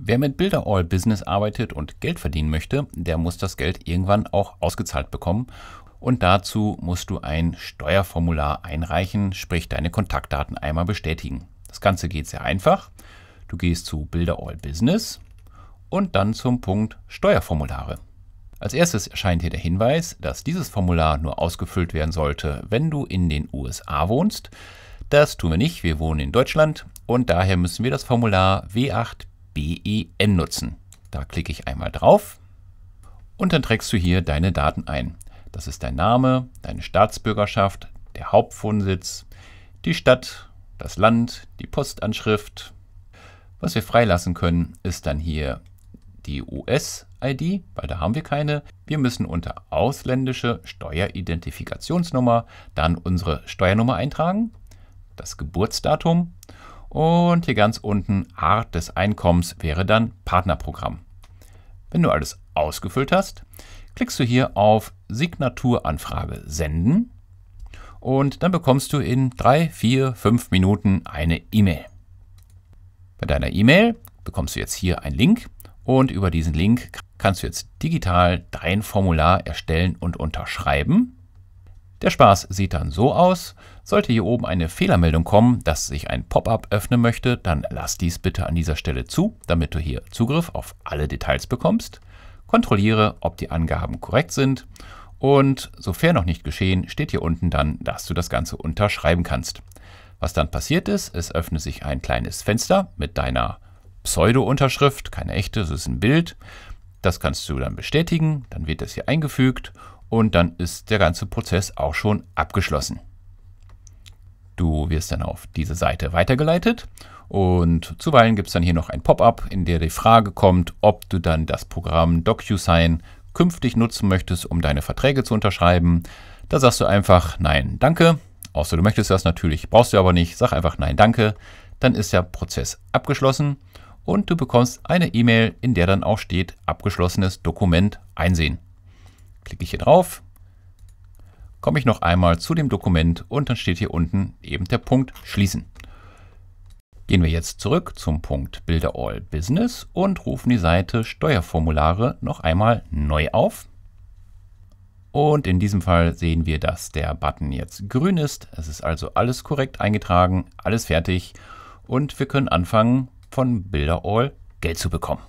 Wer mit Bilderall Business arbeitet und Geld verdienen möchte, der muss das Geld irgendwann auch ausgezahlt bekommen. Und dazu musst du ein Steuerformular einreichen, sprich deine Kontaktdaten einmal bestätigen. Das Ganze geht sehr einfach. Du gehst zu Builder All Business und dann zum Punkt Steuerformulare. Als erstes erscheint hier der Hinweis, dass dieses Formular nur ausgefüllt werden sollte, wenn du in den USA wohnst. Das tun wir nicht, wir wohnen in Deutschland und daher müssen wir das Formular W8 BEN nutzen. Da klicke ich einmal drauf und dann trägst du hier deine Daten ein. Das ist dein Name, deine Staatsbürgerschaft, der Hauptwohnsitz, die Stadt, das Land, die Postanschrift. Was wir freilassen können, ist dann hier die US-ID, weil da haben wir keine. Wir müssen unter ausländische Steueridentifikationsnummer dann unsere Steuernummer eintragen, das Geburtsdatum und hier ganz unten Art des Einkommens wäre dann Partnerprogramm. Wenn du alles ausgefüllt hast, klickst du hier auf Signaturanfrage senden und dann bekommst du in 3, 4, 5 Minuten eine E-Mail. Bei deiner E-Mail bekommst du jetzt hier einen Link und über diesen Link kannst du jetzt digital dein Formular erstellen und unterschreiben. Der Spaß sieht dann so aus. Sollte hier oben eine Fehlermeldung kommen, dass sich ein Pop-up öffnen möchte, dann lass dies bitte an dieser Stelle zu, damit du hier Zugriff auf alle Details bekommst. Kontrolliere, ob die Angaben korrekt sind und sofern noch nicht geschehen, steht hier unten dann, dass du das Ganze unterschreiben kannst. Was dann passiert ist, es öffnet sich ein kleines Fenster mit deiner Pseudo-Unterschrift, keine echte, es ist ein Bild. Das kannst du dann bestätigen, dann wird das hier eingefügt und dann ist der ganze Prozess auch schon abgeschlossen. Du wirst dann auf diese Seite weitergeleitet und zuweilen gibt es dann hier noch ein Pop-up, in der die Frage kommt, ob du dann das Programm DocuSign künftig nutzen möchtest, um deine Verträge zu unterschreiben. Da sagst du einfach Nein, danke. Außer du möchtest das natürlich, brauchst du aber nicht. Sag einfach Nein, danke. Dann ist der Prozess abgeschlossen und du bekommst eine E-Mail, in der dann auch steht abgeschlossenes Dokument einsehen. Klicke ich hier drauf, komme ich noch einmal zu dem Dokument und dann steht hier unten eben der Punkt Schließen. Gehen wir jetzt zurück zum Punkt Bilder All Business und rufen die Seite Steuerformulare noch einmal neu auf. Und in diesem Fall sehen wir, dass der Button jetzt grün ist. Es ist also alles korrekt eingetragen, alles fertig und wir können anfangen, von Bilder All Geld zu bekommen.